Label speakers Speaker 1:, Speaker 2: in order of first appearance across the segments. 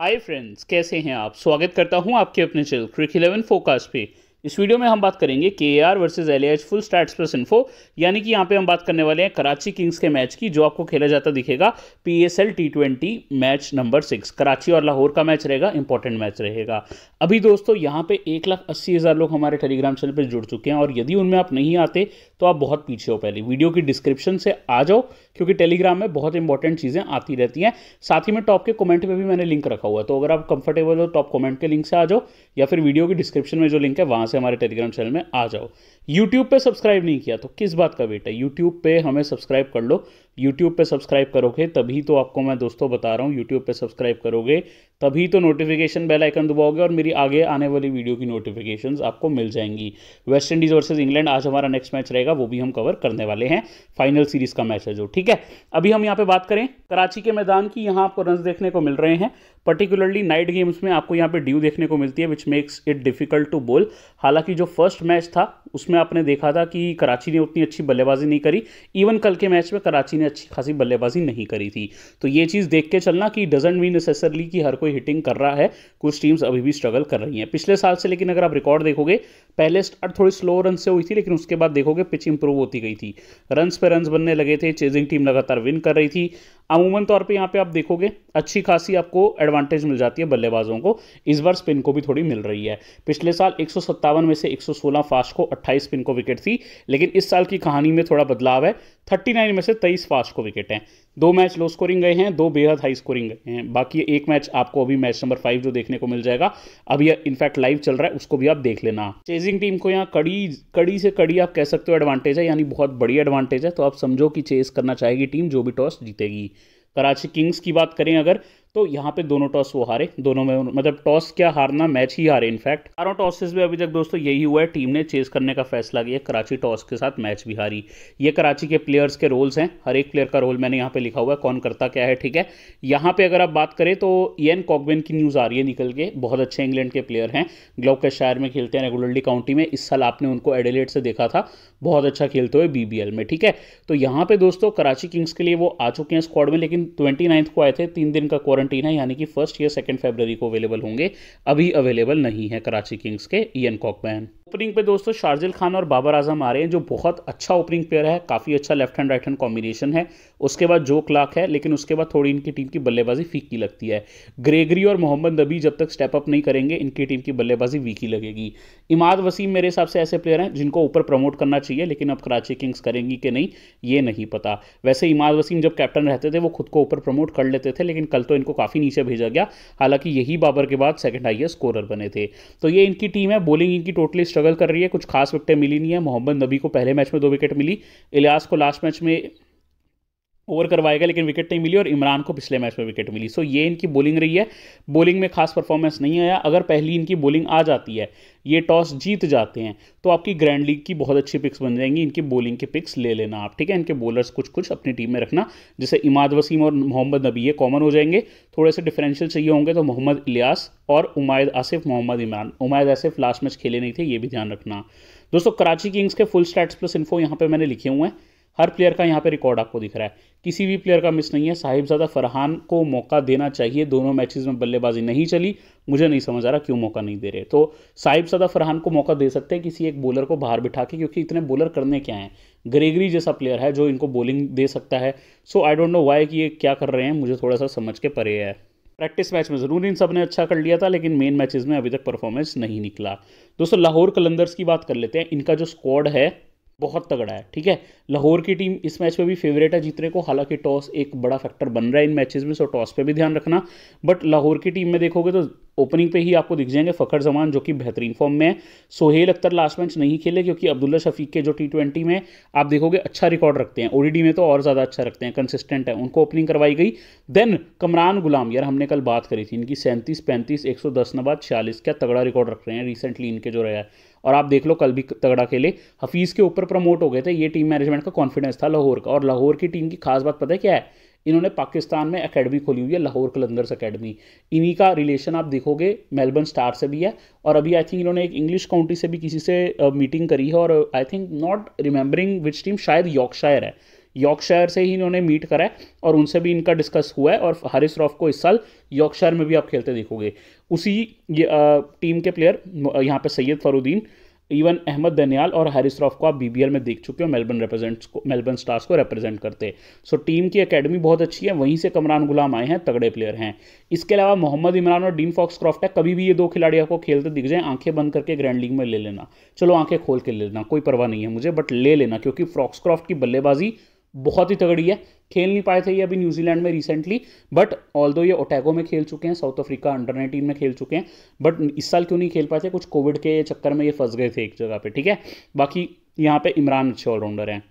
Speaker 1: hi friends कैसे हैं आप स्वागत करता हूं आपके अपने चैनल क्रिक इलेवन फोकास पे इस वीडियो में हम बात करेंगे K A R versus L H full stats plus info यानी कि यहाँ पे हम बात करने वाले हैं कराची किंग्स के मैच की जो आपको खेला जाता दिखेगा P S L T twenty match number six Karachi और लाहौर का मैच रहेगा इंपॉर्टेंट मैच रहेगा अभी दोस्तों यहाँ पे एक लाख अस्सी हज़ार लोग हमारे टेलीग्राम चैनल पर जुड़ चुके हैं और यदि उनमें आप नहीं आते तो आप बहुत पीछे हो पहले वीडियो की डिस्क्रिप्शन से आ जाओ क्योंकि टेलीग्राम में बहुत इंपॉर्टेंट चीज़ें आती रहती हैं साथ ही में टॉप के कमेंट में भी मैंने लिंक रखा हुआ है तो अगर आप कंफर्टेबल हो टॉप तो कमेंट के लिंक से आ जाओ या फिर वीडियो की डिस्क्रिप्शन में जो लिंक है वहाँ से हमारे टेलीग्राम चैनल में आ जाओ यूट्यूब पर सब्सक्राइब नहीं किया तो किस बात का वेट है यूट्यूब पर हमें सब्सक्राइब कर लो यूट्यूब पे सब्सक्राइब करोगे तभी तो आपको मैं दोस्तों बता रहा हूँ यूट्यूब पे सब्सक्राइब करोगे तभी तो नोटिफिकेशन बेल आइकन दबाओगे और मेरी आगे आने वाली वीडियो की नोटिफिकेशन आपको मिल जाएंगी वेस्ट इंडीज़ वर्सेज इंग्लैंड आज हमारा नेक्स्ट मैच रहेगा वो भी हम कवर करने वाले हैं फाइनल सीरीज़ का मैच है जो ठीक है अभी हम यहाँ पे बात करें कराची के मैदान की यहाँ आपको रन देखने को मिल रहे हैं पर्टिकुलरली नाइट गेम्स में आपको यहाँ पे ड्यू देखने को मिलती है which makes it difficult to bowl हालांकि जो फर्स्ट मैच था उसमें आपने देखा था कि कराची ने उतनी अच्छी बल्लेबाजी नहीं करी इवन कल के मैच में कराची ने ने अच्छी खासी बल्लेबाजी नहीं करी थी तो ये चीज़ देख के चलना कि डजेंट मीन नेसेसरली कि हर कोई हिटिंग कर रहा है कुछ टीम्स अभी भी स्ट्रगल कर रही हैं पिछले साल से लेकिन अगर आप रिकॉर्ड देखोगे पहले स्टार्ट थोड़ी स्लो रन से हुई थी लेकिन उसके बाद देखोगे पिच इंप्रूव होती गई थी रन पे रन बनने लगे थे चेजिंग टीम लगातार विन कर रही थी अमूमन तौर पे यहाँ पे आप देखोगे अच्छी खासी आपको एडवांटेज मिल जाती है बल्लेबाजों को इस बार स्पिन को भी थोड़ी मिल रही है पिछले साल एक में से 116 फास्ट को 28 स्पिन को विकेट थी लेकिन इस साल की कहानी में थोड़ा बदलाव है 39 में से 23 फास्ट को विकेट हैं दो मैच लो स्कोरिंग गए हैं दो बेहद हाई स्कोरिंग गए हैं बाकी एक मैच आपको अभी मैच नंबर फाइव जो देखने को मिल जाएगा अभी इनफैक्ट लाइव चल रहा है उसको भी आप देख लेना चेजिंग टीम को यहाँ कड़ी कड़ी से कड़ी आप कह सकते हो एडवांटेज है यानी बहुत बड़ी एडवांटेज है तो आप समझो कि चेज करना चाहेगी टीम जो भी टॉस जीतेगी कराची किंग्स की बात करें अगर तो यहाँ पे दोनों टॉस वो हारे दोनों में मतलब टॉस क्या हारना मैच ही हारे इनफैक्ट चारों टॉसेस में अभी तक दोस्तों यही हुआ है टीम ने चेस करने का फैसला किया कराची टॉस के साथ मैच भी हारी ये कराची के प्लेयर्स के रोल्स हैं हर एक प्लेयर का रोल मैंने यहाँ पे लिखा हुआ है कौन करता क्या है ठीक है यहाँ पे अगर आप बात करें तो एन कॉकबेन की न्यूज़ आ रही है निकल के बहुत अच्छे इंग्लैंड के प्लेयर हैं ग्लोक के शायर में खेलते हैं रेगुलरली काउंटी में इस साल आपने उनको एडिलेट से देखा था बहुत अच्छा खेलते हुए बीबीएल में ठीक है तो यहाँ पे दोस्तों कराची किंग्स के लिए वो आ चुके हैं स्क्वाड में लेकिन ट्वेंटी को आए थे तीन दिन का क्वारंट क्वारंटीना यानी कि फर्स्ट या सेकेंड फेबररी को अवेलेबल होंगे अभी अवेलेबल नहीं है कराची किंग्स के ईएन कॉकमैन ओपनिंग पे दोस्तों शार्जिल खान और बाबर आजम आ रहे हैं जो बहुत अच्छा ओपनिंग प्लेयर है काफ़ी अच्छा left hand right hand combination है उसके बाद जो क्लाक है लेकिन उसके बाद थोड़ी इनकी टीम की बल्लेबाजी फीकी लगती है ग्रेगरी और मोहम्मद नबी जब तक स्टेप अप नहीं करेंगे इनकी टीम की बल्लेबाजी वीकी लगेगी इमाद वसीम मेरे हिसाब से ऐसे प्लेयर हैं जिनको ऊपर प्रमोट करना चाहिए लेकिन अब कराची किंग्स करेंगी कि नहीं ये नहीं पता वैसे इमाद वसीम जब कैप्टन रहते थे वो खुद को ऊपर प्रमोट कर लेते थे लेकिन कल तो इनको काफ़ी नीचे भेजा गया हालांकि यही बाबर के बाद सेकंड हाईएस्ट स्कोरर बने थे तो ये इनकी टीम है बॉलिंग इनकी टोटली स्ट्रगल कर रही है कुछ खास विकटें मिली नहीं है मोहम्मद नबी को पहले मैच में दो विकेट मिली इलियास को लास्ट मैच में ओवर करवाएगा लेकिन विकेट नहीं मिली और इमरान को पिछले मैच में विकेट मिली सो ये इनकी बॉलिंग रही है बॉलिंग में खास परफॉर्मेंस नहीं आया अगर पहली इनकी बॉलिंग आ जाती है ये टॉस जीत जाते हैं तो आपकी ग्रैंड लीग की बहुत अच्छी पिक्स बन जाएंगी इनकी बॉलिंग के पिक्स ले लेना आप ठीक है इनके बॉलर्स कुछ कुछ अपनी टीम में रखना जैसे इमाद वसीम और मोहम्मद नबी ये कॉमन हो जाएंगे थोड़े से डिफरेंशियल चाहिए होंगे तो मोहम्मद इलियास और उमायद आसिफ मोहम्मद इमरान उमायद आसिफ लास्ट मैच खेले नहीं थे ये भी ध्यान रखना दोस्तों कराची किंग्स के फुल स्टैट्स प्लस इन्फो यहाँ पर मैंने लिखे हुए हैं हर प्लेयर का यहाँ पे रिकॉर्ड आपको दिख रहा है किसी भी प्लेयर का मिस नहीं है साहिबजादा फरहान को मौका देना चाहिए दोनों मैचेस में बल्लेबाजी नहीं चली मुझे नहीं समझ आ रहा क्यों मौका नहीं दे रहे तो साहिबजादा फरहान को मौका दे सकते हैं किसी एक बॉलर को बाहर बिठा के क्योंकि इतने बॉलर करने क्या हैं ग्रेगरी जैसा प्लेयर है जो इनको बॉलिंग दे सकता है so I don't know why कि ये क्या कर रहे हैं मुझे थोड़ा सा समझ के परे है प्रैक्टिस मैच में ज़रूर इन सब ने अच्छा कर लिया था लेकिन मेन मैचेस में अभी तक परफॉर्मेंस नहीं निकला दोस्तों लाहौर कलंदर्स की बात कर लेते हैं इनका जो स्क्वाड है बहुत तगड़ा है ठीक है लाहौर की टीम इस मैच में भी फेवरेट है जीतने को हालांकि टॉस एक बड़ा फैक्टर बन रहा है इन मैचेस में सो टॉस पे भी ध्यान रखना बट लाहौर की टीम में देखोगे तो ओपनिंग पे ही आपको दिख जाएंगे फ़खर जमान जो कि बेहतरीन फॉर्म में है सोहेल अख्तर लास्ट मैच नहीं खेले क्योंकि अब्दुल्ला शफीक के जो टी ट्वेंटी में आप देखोगे अच्छा रिकॉर्ड रखते हैं ओडीडी में तो और ज़्यादा अच्छा रखते हैं कंसिस्टेंट है उनको ओपनिंग करवाई गई देन कमरान गुलाम यार हमने कल बात करी थी इनकी सैंतीस पैंतीस एक सौ दस नबाद छियालीस क्या तगड़ा रिकॉर्ड रख रहे हैं रिसेंटली इनके जो रहा है और आप देख लो कल भी तगड़ा खेले हफीज़ के ऊपर प्रमोट हो गए थे ये टीम मैनेजमेंट का कॉन्फिडेंस था लाहौर का और लाहौर की टीम की खास बात पता है क्या है इन्होंने पाकिस्तान में अकेडमी खोली हुई है लाहौर कलंदर्स अकेडमी इन्हीं का रिलेशन आप देखोगे मेलबर्न स्टार से भी है और अभी आई थिंक इन्होंने एक इंग्लिश काउंटी से भी किसी से मीटिंग करी है और I think not remembering which team शायद यॉर्कशायर है यॉर्कशायर से ही इन्होंने मीट करा है और उनसे भी इनका डिस्कस हुआ है और हरिस रॉफ को इस साल यॉर्कशायर में भी आप खेलते देखोगे उसी टीम के प्लेयर यहाँ पे सैयद फरुद्दीन इवन अहमद दनियाल और हैरिस रॉफ को आप बी में देख चुके हो मेलबर्न रिप्रेजेंट को मेलबर्न स्टार्स को रिप्रेजेंट करते सो so, टीम की एकेडमी बहुत अच्छी है वहीं से कमरान गुलाम आए हैं तगड़े प्लेयर हैं इसके अलावा मोहम्मद इमरान और डीन क्रॉफ्ट है कभी भी ये दो खिलाड़ी आपको खेलते दिख जाए आंखें बंद करके ग्रैंड लीग में ले लेना चलो आंखें खोल के ले लेना कोई परवाह नहीं है मुझे बट ले लेना क्योंकि फॉक्सक्रॉफ्ट की बल्लेबाजी बहुत ही तगड़ी है खेल नहीं पाए थे ये अभी न्यूजीलैंड में रिसेंटली बट ऑल दो ये ओटैगो में खेल चुके हैं साउथ अफ्रीका अंडर नाइनटीन में खेल चुके हैं बट इस साल क्यों नहीं खेल पाए थे कुछ कोविड के चक्कर में ये फंस गए थे एक जगह पे ठीक है बाकी यहाँ पे इमरान अच्छे ऑलराउंडर हैं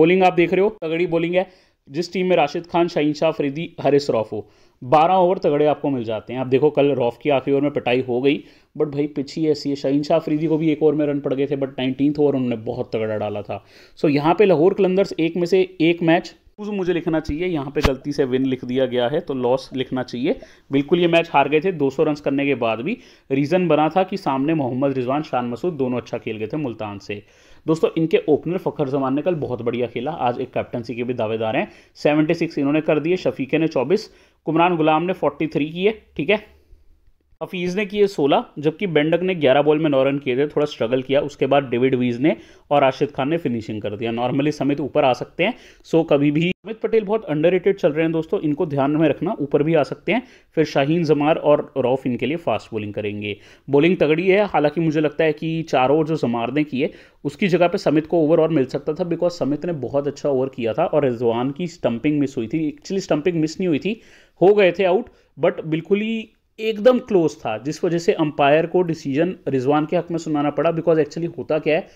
Speaker 1: बॉलिंग आप देख रहे हो तगड़ी बॉलिंग है जिस टीम में राशिद खान शाहीन शाह फरीदी हरिस रॉफ हो बारह ओवर तगड़े आपको मिल जाते हैं आप देखो कल रॉफ की आखिरी ओवर में पिटाई हो गई बट भाई पिछली ऐसी है शाहीन शाह फरीदी को भी एक ओवर में रन पड़ गए थे बट नाइनटीन ओवर उन्होंने बहुत तगड़ा डाला था सो so, यहाँ पे लाहौर कलंदर्स एक में से एक मैच मुझे लिखना चाहिए यहाँ पे गलती से विन लिख दिया गया है तो लॉस लिखना चाहिए बिल्कुल ये मैच हार गए थे 200 रन करने के बाद भी रीज़न बना था कि सामने मोहम्मद रिजवान शान मसूद दोनों अच्छा खेल गए थे मुल्तान से दोस्तों इनके ओपनर फखर जमान ने कल बहुत बढ़िया खेला आज एक कैप्टनसी के भी दावेदार हैं 76 इन्होंने कर दिए शफीके ने 24 कुमरान गुलाम ने 43 किए ठीक है हफीज़ ने किए 16 जबकि बेंडक ने 11 बॉल में नौ रन किए थे थोड़ा स्ट्रगल किया उसके बाद डेविड वीज ने और राशिद खान ने फिनिशिंग कर दिया नॉर्मली समित ऊपर आ सकते हैं सो कभी भी अमित पटेल बहुत अंडर चल रहे हैं दोस्तों इनको ध्यान में रखना ऊपर भी आ सकते हैं फिर शाहीन जमार और रॉफ इनके लिए फास्ट बॉलिंग करेंगे बॉलिंग तगड़ी है हालांकि मुझे लगता है कि चारों जो जमार ने किए उसकी जगह पे समित को ओवर और मिल सकता था बिकॉज समित ने बहुत अच्छा ओवर किया था और रिजवान की स्टंपिंग मिस हुई थी एक्चुअली स्टंपिंग मिस नहीं हुई थी हो गए थे आउट बट बिल्कुल ही एकदम क्लोज था जिस वजह से अंपायर को डिसीजन रिजवान के हक में सुनाना पड़ा बिकॉज एक्चुअली होता क्या है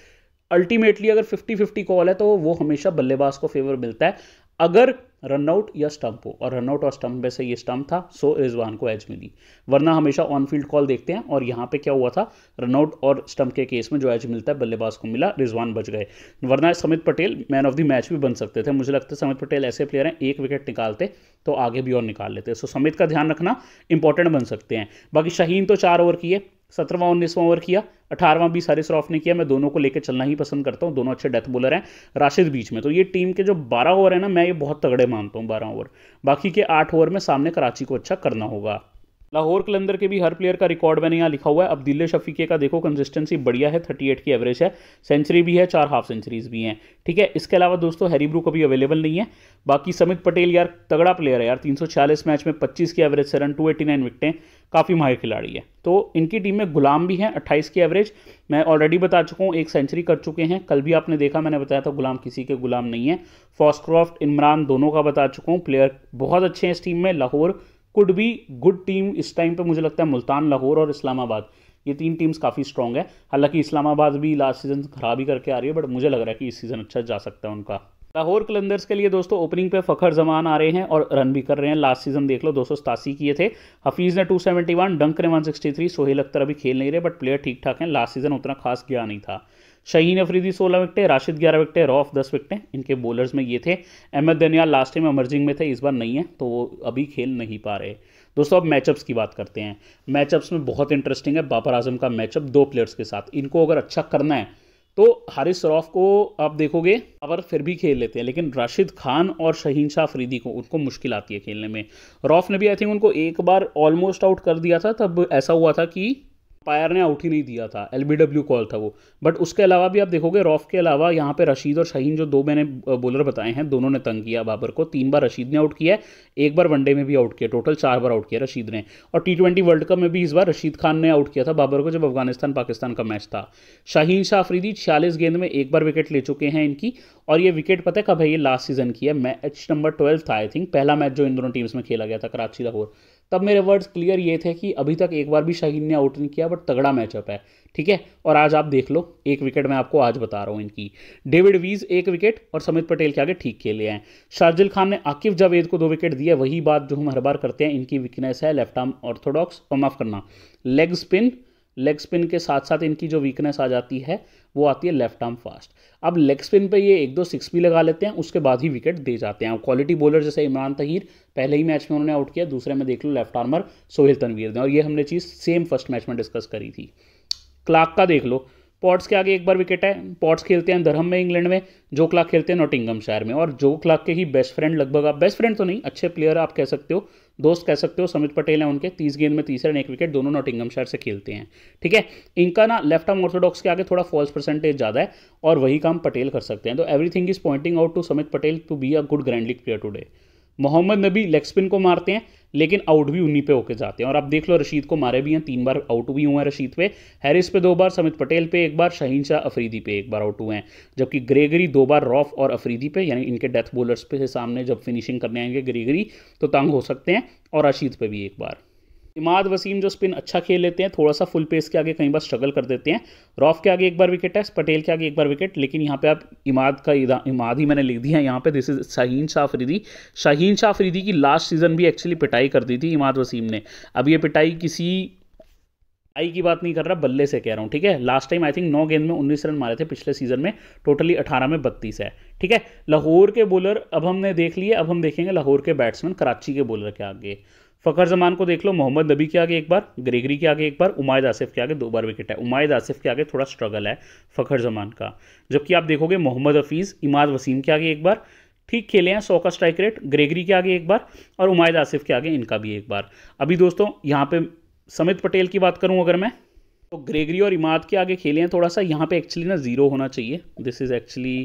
Speaker 1: अल्टीमेटली अगर 50-50 कॉल है तो वो हमेशा बल्लेबाज को फेवर मिलता है अगर रनआउट या स्टंप हो और रनआउट और स्टंप में से ये स्टंप था सो रिजवान को एज मिली वरना हमेशा ऑन फील्ड कॉल देखते हैं और यहाँ पे क्या हुआ था रनआउट और स्टंप के केस में जो एज मिलता है बल्लेबाज को मिला रिजवान बच गए वरना Samit Patel man of the match भी बन सकते थे मुझे लगता है समित पटेल ऐसे प्लेयर हैं एक विकेट निकालते तो आगे भी और निकाल लेते सो समित का ध्यान रखना इंपॉर्टेंट बन सकते हैं बाकी शहीन तो चार ओवर की है सत्रहवां उन्नीसवां ओवर किया अठारहवां बीस सारे रॉफ ने किया मैं दोनों को लेकर चलना ही पसंद करता हूँ दोनों अच्छे डेथ बॉलर हैं राशिद बीच में तो ये टीम के जो बारह ओवर है ना मैं ये बहुत तगड़े मानता हूँ बारह ओवर बाकी के आठ ओवर में सामने कराची को अच्छा करना होगा लाहौर कलंदर के भी हर प्लेयर का रिकॉर्ड मैंने यहाँ लिखा हुआ है अब दिल्ली शफीके का देखो कंसिस्टेंसी बढ़िया है थर्टी एट की एवरेज है सेंचुरी भी है चार हाफ सेंचुरीज भी हैं ठीक है इसके अलावा दोस्तों हैरी ब्रू कभी अवेलेबल नहीं है बाकी समित पटेल यार तगड़ा प्लेयर है यार तीन मैच में पच्चीस की एवरेज से रन टू विकटें काफ़ी माहिर खिलाड़ी है तो इनकी टीम में गुलाम भी हैं अट्ठाईस की एवरेज मैं ऑलरेडी बता चुका हूँ एक सेंचुरी कर चुके हैं कल भी आपने देखा मैंने बताया था गुलाम किसी के गुलाम नहीं है फॉस्क्रॉफ्ट इमरान दोनों का बता चुका हूँ प्लेयर बहुत अच्छे हैं इस टीम में Lahore could be good team इस टाइम पे मुझे लगता है मुल्तान लाहौर और इस्लामाबाद ये तीन टीम्स काफ़ी स्ट्रॉन्ग है हालांकि इस्लामाबाद भी लास्ट सीजन खराब ही करके आ रही है बट मुझे लग रहा है कि इस सीज़न अच्छा जा सकता है उनका लाहौर कलंदर्स के लिए दोस्तों ओपनिंग पे फखर जमान आ रहे हैं और रन भी कर रहे हैं लास्ट सीजन देख लो दो सौ किए थे हफीज़ ने 271 डंक ने 163 सोहेल अख्तर अभी खेल नहीं रहे बट प्लेयर ठीक ठाक हैं लास्ट सीजन उतना खास गया नहीं था शहीन अफरीदी सोलह विकटें राशिद ग्यारह विकटें रॉफ दस विकटें इनके बॉलर्स में ये थे Ahmed Daniyal last time emerging में थे इस बार नहीं है तो वो अभी खेल नहीं पा रहे दोस्तों अब मैचअप्स की बात करते हैं मैचअप्स में बहुत इंटरेस्टिंग है बाबर आजम का मैचअप दो प्लेयर्स के साथ इनको अगर अच्छा करना है तो हारिस रॉफ़ को आप देखोगे अवर फिर भी खेल लेते हैं लेकिन राशिद खान और शहीन शाह अफरीदी को उनको मुश्किल आती है खेलने में रॉफ ने भी आई थिंक उनको एक बार ऑलमोस्ट आउट कर दिया था तब ऐसा हुआ था कि पायर ने आउट ही नहीं दिया था एल कॉल था वो बट उसके अलावा भी आप देखोगे रॉफ के अलावा यहाँ पे रशीद और शहीन जो दो मैंने बॉलर बताए हैं दोनों ने तंग किया बाबर को तीन बार रशीद ने आउट किया एक बार वनडे में भी आउट किया टोटल चार बार आउट किया रशीद ने और टी ट्वेंटी वर्ल्ड कप में भी इस बार रशीद खान ने आउट किया था बाबर को जब अफगानिस्तान पाकिस्तान का मैच था शाहीन शाह अफरीदी छियालीस गेंद में एक बार विकेट ले चुके हैं इनकी और ये विकेट पता है कब है ये लास्ट सीजन की है मैच नंबर ट्वेल्व था आई थिंक पहला मैच जो इन दोनों टीम्स में खेला गया था कराची लाहौर तब मेरे वर्ड्स क्लियर ये थे कि अभी तक एक बार भी शाहीन ने आउट नहीं किया बट तगड़ा मैचअप है ठीक है और आज आप देख लो एक विकेट मैं आपको आज बता रहा हूँ इनकी डेविड वीज एक विकेट और समित पटेल के आगे ठीक खेले हैं शार्जिल खान ने आकिफ जावेद को दो विकेट दिए वही बात जो हम हर बार करते हैं इनकी वीकनेस है लेफ्ट आर्म ऑर्थोडॉक्स और माफ़ करना लेग स्पिन लेग स्पिन के साथ साथ इनकी जो वीकनेस आ जाती है वो आती है लेफ्ट आर्म फास्ट अब लेग स्पिन पे ये एक दो सिक्स भी लगा लेते हैं उसके बाद ही विकेट दे जाते हैं क्वालिटी बॉलर जैसे इमरान तहीर पहले ही मैच में उन्होंने आउट किया दूसरे में देख लो लेफ्ट आर्मर सोहेल तनवीर ने और ये हमने चीज़ सेम फर्स्ट मैच में डिस्कस करी थी क्लाक का देख लो पॉट्स के आगे एक बार विकेट है पॉट्स खेलते हैं धर्म में इंग्लैंड में जो क्लाक खेलते हैं नोटिंगम शहर में और जो क्लाक के ही बेस्ट फ्रेंड लगभग आप बेस्ट फ्रेंड तो नहीं अच्छे प्लेयर आप कह सकते हो दोस्त कह सकते हो समित पटेल हैं उनके तीस गेंद में तीसरे एक विकेट दोनों नॉटिंगम शायर से खेलते हैं ठीक है इनका ना लेफ्ट आर्म ऑर्थोडॉक्स के आगे थोड़ा फॉल्स परसेंटेज ज़्यादा है और वही काम पटेल कर सकते हैं तो everything is pointing out to Samit Patel to be a good grand league player today Mohammad Nabi leg spin को मारते हैं लेकिन आउट भी उन्हीं पे होके जाते हैं और आप देख लो रशीद को मारे भी हैं तीन बार आउट भी हुए हैं रशीद पे हैरिस पे दो बार समित पटेल पे एक बार शाहीन शाह अफरीदी पे एक बार आउट हुए हैं जबकि ग्रेगरी दो बार रॉफ और अफरीदी पे यानी इनके डेथ बोलर्स पे से सामने जब फिनिशिंग करने आएंगे ग्रेगरी तो तंग हो सकते हैं और रशीद पर भी एक बार इमाद वसीम जो स्पिन अच्छा खेल लेते हैं थोड़ा सा फुल पेस के आगे कई बार स्ट्रगल कर देते हैं रॉफ के आगे एक बार विकेट है पटेल के आगे एक बार विकेट लेकिन यहाँ पे आप इमाद का इमाद ही मैंने लिख दी है यहाँ पे दिस इज शाहीन शाह फरीदी शाहीन शाह फरीदी की लास्ट सीजन भी एक्चुअली पिटाई कर दी थी इमाद वसीम ने अब ये पिटाई किसी आई की बात नहीं कर रहा बल्ले से कह रहा हूँ ठीक है लास्ट टाइम आई थिंक नौ गेंद में उन्नीस रन मारे थे पिछले सीजन में टोटली अठारह में बत्तीस है ठीक है लाहौर के बॉलर अब हमने देख लिए अब हम देखेंगे लाहौर के बैट्समैन कराची के बॉलर के आगे फ़खर जमान को देख लो मोहम्मद नबी के आगे एक बार ग्रेगरी के आगे एक बार उमायद आसिफ के आगे दो बार विकेट है उमायद आसिफ के आगे थोड़ा स्ट्रगल है फ़खर जमान का जबकि आप देखोगे मोहम्मद हफीज़ इमाद वसीम के आगे एक बार ठीक खेले हैं सौ का स्ट्राइक रेट ग्रेगरी के आगे एक बार और उमायद आसिफ के आगे इनका भी एक बार अभी दोस्तों यहाँ पे समित पटेल की बात करूँ अगर मैं तो ग्रेगरी और इमाद के आगे खेले हैं थोड़ा सा यहाँ पे एक्चुअली ना ज़ीरो होना चाहिए this is actually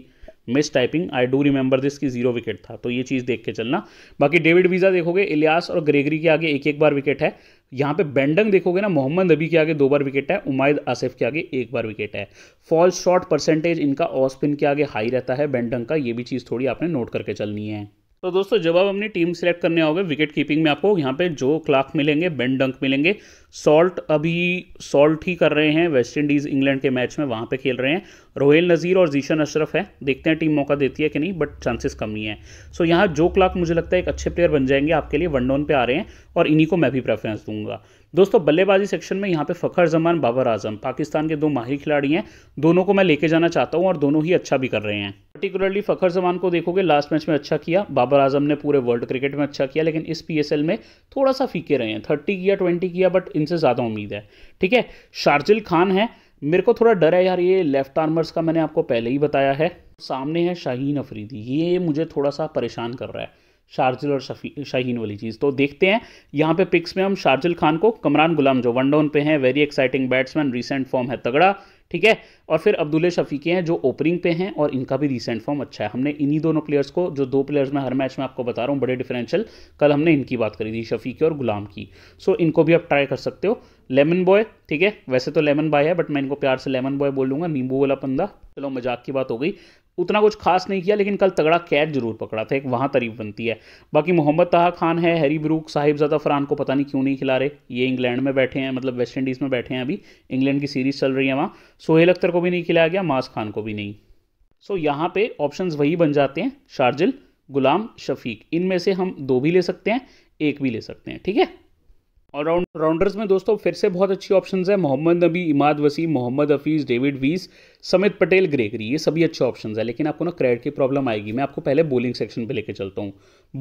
Speaker 1: mistyping I do remember this की जीरो विकेट था तो ये चीज़ देख के चलना बाकी डेविड वीज़ा देखोगे इलियास और ग्रेगरी के आगे एक एक बार विकेट है यहाँ पे बेंडंग देखोगे ना मोहम्मद नबी के आगे दो बार विकेट है उमायद आसिफ के आगे एक बार विकेट है फॉल्स शॉट परसेंटेज इनका ऑस्पिन के आगे हाई रहता है बेंडंग का ये भी चीज़ थोड़ी आपने नोट करके चलनी है तो दोस्तों जब आप अपनी टीम सेलेक्ट करने आओगे विकेट कीपिंग में आपको यहाँ पे जो क्लाक मिलेंगे बेन डंक मिलेंगे सॉल्ट अभी सॉल्ट ही कर रहे हैं वेस्ट इंडीज़ इंग्लैंड के मैच में वहाँ पे खेल रहे हैं रोहेल नज़ीर और जीशन अशरफ है देखते हैं टीम मौका देती है कि नहीं बट चांसेस कम ही है सो यहाँ जो क्लाक मुझे लगता है एक अच्छे प्लेयर बन जाएंगे आपके लिए वन डाउन पे आ रहे हैं और इन्हीं को मैं भी प्रेफरेंस दूंगा दोस्तों बल्लेबाजी सेक्शन में यहाँ पे फ़खर जमान बाबर आजम पाकिस्तान के दो माहिर खिलाड़ी हैं दोनों को मैं लेके जाना चाहता हूँ और दोनों ही अच्छा भी कर रहे हैं पर्टिकुलरली फ़खर जमान को देखोगे लास्ट मैच में अच्छा किया बाबर आजम ने पूरे वर्ल्ड क्रिकेट में अच्छा किया लेकिन इस पी में थोड़ा सा फीके रहे हैं थर्टी किया ट्वेंटी किया बट इनसे ज़्यादा उम्मीद है ठीक है शार्जिल खान है मेरे को थोड़ा डर है यार ये लेफ्ट आर्मर्स का मैंने आपको पहले ही बताया है सामने है शाहीन अफरीदी ये मुझे थोड़ा सा परेशान कर रहा है शार्जिल और शाहीन वाली चीज़ तो देखते हैं यहाँ पे पिक्स में हम शार्जिल खान को कमरान गुलाम जो वन डाउन पे हैं very exciting batsman recent form है तगड़ा ठीक है और फिर अब्दुल्ले के हैं जो ओपनिंग पे हैं और इनका भी रिसेंट फॉर्म अच्छा है हमने इन्हीं दोनों प्लेयर्स को जो दो प्लेयर्स में हर मैच में आपको बता रहा हूँ बड़े डिफरेंशियल कल हमने इनकी बात करी थी शफी की और गुलाम की सो इनको भी आप ट्राई कर सकते हो लेमन बॉय ठीक है वैसे तो लेमन बॉय है बट मैं इनको प्यार से लेमन बॉय बोलूँगा नींबू वाला पंदा चलो मजाक की बात हो गई उतना कुछ खास नहीं किया लेकिन कल तगड़ा कैच जरूर पकड़ा था एक वहाँ तारीफ बनती है बाकी मोहम्मद तहा खान है हैरी ब्रूक साहिबजादा फरहान को पता नहीं क्यों नहीं खिला रहे ये इंग्लैंड में बैठे हैं मतलब वेस्ट इंडीज़ में बैठे हैं अभी इंग्लैंड की सीरीज़ चल रही है वहाँ सोहेल अख्तर को भी नहीं खिलाया गया मास खान को भी नहीं सो so, यहाँ पे ऑप्शंस वही बन जाते हैं शार्जिल गुलाम शफीक इनमें से हम दो भी ले सकते हैं एक भी ले सकते हैं ठीक है और राउंड राउंडर्स में दोस्तों फिर से बहुत अच्छी ऑप्शंस है Mohammad Nabi Imad Wasim Mohammad Hafeez David Wiese Samit Patel Gregory ये सभी अच्छे ऑप्शन है लेकिन आपको ना क्रेडिट की प्रॉब्लम आएगी मैं आपको पहले बोलिंग सेक्शन पे लेके चलता हूँ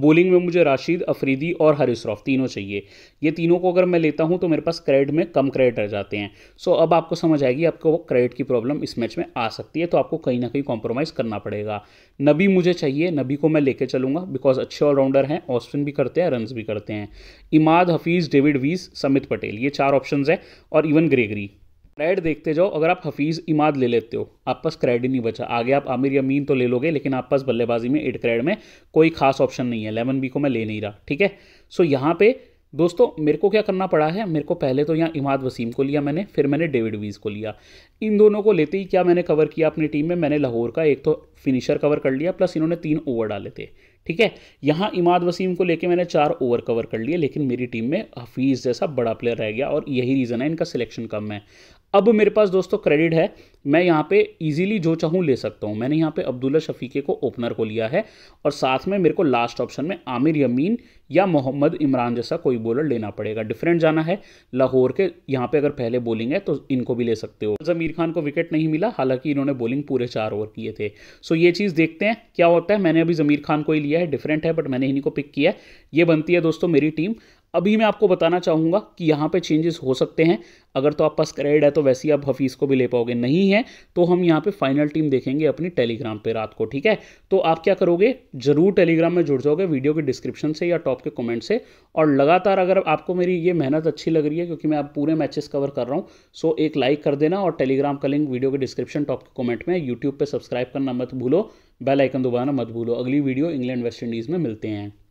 Speaker 1: बोलिंग में मुझे राशिद अफरीदी और हरीश रॉफ तीनों चाहिए ये तीनों को अगर मैं लेता हूँ तो मेरे पास क्रेडिट में कम क्रेडिट रह जाते हैं सो अब आपको समझ आएगी आपको क्रेडिट की प्रॉब्लम इस मैच में आ सकती है तो आपको कहीं ना कहीं कॉम्प्रोमाइज़ करना पड़ेगा नबी मुझे चाहिए नबी को मैं लेके चलूँगा बिकॉज अच्छे ऑलराउंडर हैं ऑस्टिन भी करते हैं रनस भी करते हैं इमाद हफीज़ डेविड वीज समित पटेल ये चार ऑप्शन है और इवन ग्रेगरी स्प्रेड देखते जाओ अगर आप हफीज़ इमाद ले लेते हो आप पास क्रेड ही नहीं बचा आगे आप आमिर यमीन तो ले लोगे लेकिन आप पास बल्लेबाजी में एट क्रेड में कोई खास ऑप्शन नहीं है लेवन बी को मैं ले नहीं रहा ठीक है सो यहाँ पे दोस्तों मेरे को क्या करना पड़ा है मेरे को पहले तो यहाँ इमाद वसीम को लिया मैंने फिर मैंने डेविड वीज को लिया इन दोनों को लेते ही क्या मैंने कवर किया अपनी टीम में मैंने लाहौर का एक तो फिनिशर कवर कर लिया प्लस इन्होंने तीन ओवर डाले थे ठीक है यहाँ इमाद वसीम को लेके मैंने चार ओवर कवर कर लिए लेकिन मेरी टीम में हफीज़ जैसा बड़ा प्लेयर रह गया और यही रीज़न है इनका सिलेक्शन कम है अब मेरे पास दोस्तों क्रेडिट है मैं यहाँ पे इजीली जो चाहूँ ले सकता हूँ मैंने यहाँ पे अब्दुल्ला शफीके को ओपनर को लिया है और साथ में मेरे को लास्ट ऑप्शन में आमिर यमीन या मोहम्मद इमरान जैसा कोई बॉलर लेना पड़ेगा डिफरेंट जाना है लाहौर के यहाँ पे अगर पहले बॉलिंग है तो इनको भी ले सकते हो जमीर खान को विकेट नहीं मिला हालांकि इन्होंने बॉलिंग पूरे चार ओवर किए थे सो ये चीज़ देखते हैं क्या होता है मैंने अभी जमीर खान को ही लिया है डिफरेंट है बट मैंने इन्हीं को पिक किया है ये बनती है दोस्तों मेरी टीम अभी मैं आपको बताना चाहूँगा कि यहाँ पे चेंजेस हो सकते हैं अगर तो आप पास क्रेड है तो वैसे ही आप हफीज़ को भी ले पाओगे नहीं है तो हम यहाँ पे फाइनल टीम देखेंगे अपनी टेलीग्राम पे रात को ठीक है तो आप क्या करोगे जरूर टेलीग्राम में जुड़ जाओगे वीडियो के डिस्क्रिप्शन से या टॉप के कमेंट से और लगातार अगर आपको मेरी ये मेहनत अच्छी लग रही है क्योंकि मैं आप पूरे मैचेस कवर कर रहा हूँ सो एक लाइक कर देना और टेलीग्राम का लिंक वीडियो के डिस्क्रिप्शन टॉप के कॉमेंट में यूट्यूब पर सब्सक्राइब करना मत भूलो बेल आइकन दोबारा मत भूलो अगली वीडियो इंग्लैंड वेस्ट इंडीज़ में मिलते हैं